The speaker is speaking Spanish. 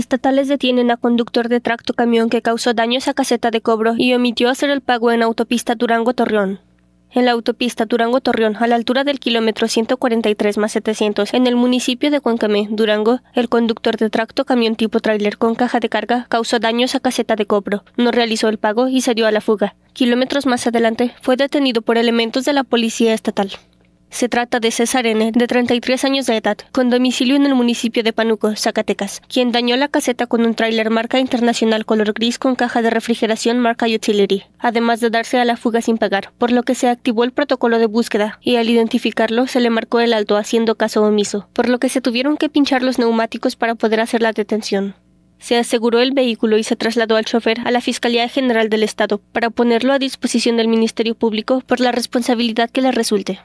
Estatales detienen a conductor de tracto camión que causó daños a caseta de cobro y omitió hacer el pago en autopista Durango-Torreón. En la autopista Durango-Torreón, a la altura del kilómetro 143 más 700, en el municipio de Cuencamé, Durango, el conductor de tracto camión tipo tráiler con caja de carga causó daños a caseta de cobro, no realizó el pago y se dio a la fuga. Kilómetros más adelante, fue detenido por elementos de la Policía Estatal. Se trata de César N., de 33 años de edad, con domicilio en el municipio de Panuco, Zacatecas, quien dañó la caseta con un tráiler marca internacional color gris con caja de refrigeración marca Utility, además de darse a la fuga sin pagar, por lo que se activó el protocolo de búsqueda y al identificarlo se le marcó el alto haciendo caso omiso, por lo que se tuvieron que pinchar los neumáticos para poder hacer la detención. Se aseguró el vehículo y se trasladó al chofer a la Fiscalía General del Estado para ponerlo a disposición del Ministerio Público por la responsabilidad que le resulte.